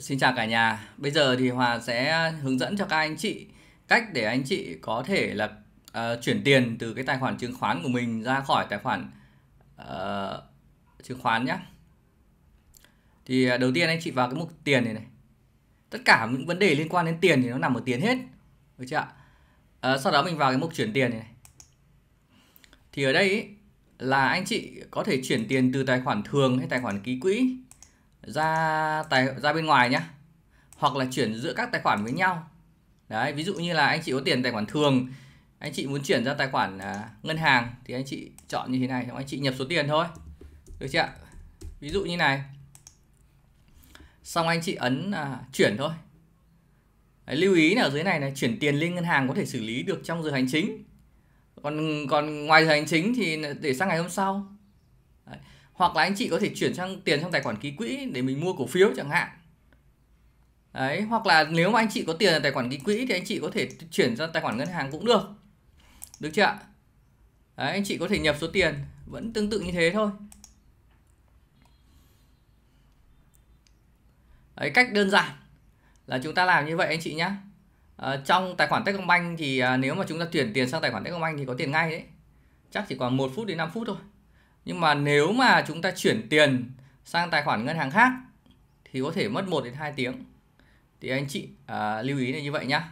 Xin chào cả nhà. Bây giờ thì Hòa sẽ hướng dẫn cho các anh chị cách để anh chị có thể là uh, chuyển tiền từ cái tài khoản chứng khoán của mình ra khỏi tài khoản uh, chứng khoán nhé. Thì ờ, đầu tiên anh chị vào cái mục tiền này này. Tất cả những vấn đề liên quan đến tiền thì nó nằm ở tiền hết. Được chưa ạ? Uh, sau đó mình vào cái mục chuyển tiền này này. Thì ở đây ý, là anh chị có thể chuyển tiền từ tài khoản thường hay tài khoản ký quỹ ra tài ra bên ngoài nhé hoặc là chuyển giữa các tài khoản với nhau đấy ví dụ như là anh chị có tiền tài khoản thường anh chị muốn chuyển ra tài khoản à, ngân hàng thì anh chị chọn như thế này xong anh chị nhập số tiền thôi được chưa ví dụ như này xong anh chị ấn à, chuyển thôi Đấy, lưu ý là ở dưới này là chuyển tiền lên ngân hàng có thể xử lý được trong giờ hành chính còn còn ngoài giờ hành chính thì để sang ngày hôm sau Đấy hoặc là anh chị có thể chuyển sang tiền trong tài khoản ký quỹ để mình mua cổ phiếu chẳng hạn đấy hoặc là nếu mà anh chị có tiền ở tài khoản ký quỹ thì anh chị có thể chuyển ra tài khoản ngân hàng cũng được được chưa ạ anh chị có thể nhập số tiền vẫn tương tự như thế thôi đấy, cách đơn giản là chúng ta làm như vậy anh chị nhé à, ờ, trong tài khoản Techcombank thì à, nếu mà chúng ta chuyển tiền sang tài khoản Techcombank thì có tiền ngay đấy chắc chỉ còn 1 phút đến 5 phút thôi nhưng mà nếu mà chúng ta chuyển tiền sang tài khoản ngân hàng khác thì có thể mất 1 đến 2 tiếng thì anh chị à, lưu ý là như vậy nhá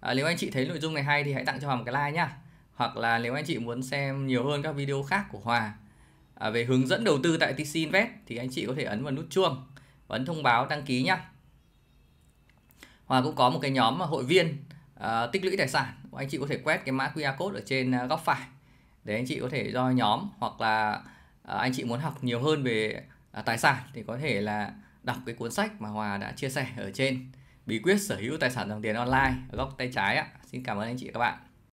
à, nếu anh chị thấy nội dung này hay thì hãy tặng cho Hòa một cái like nhá hoặc là nếu anh chị muốn xem nhiều hơn các video khác của Hòa à, về hướng dẫn đầu tư tại TC Invest thì anh chị có thể ấn vào nút chuông và ấn thông báo đăng ký nhá Hòa cũng có một cái nhóm hội viên à, tích lũy tài sản anh chị có thể quét cái mã QR code ở trên à, góc phải để anh chị có thể do nhóm hoặc là à, anh chị muốn học nhiều hơn về à, tài sản thì có thể là đọc cái cuốn sách mà Hòa đã chia sẻ ở trên bí quyết sở hữu tài sản dòng tiền online ở góc tay trái ạ. Xin cảm ơn anh chị các bạn.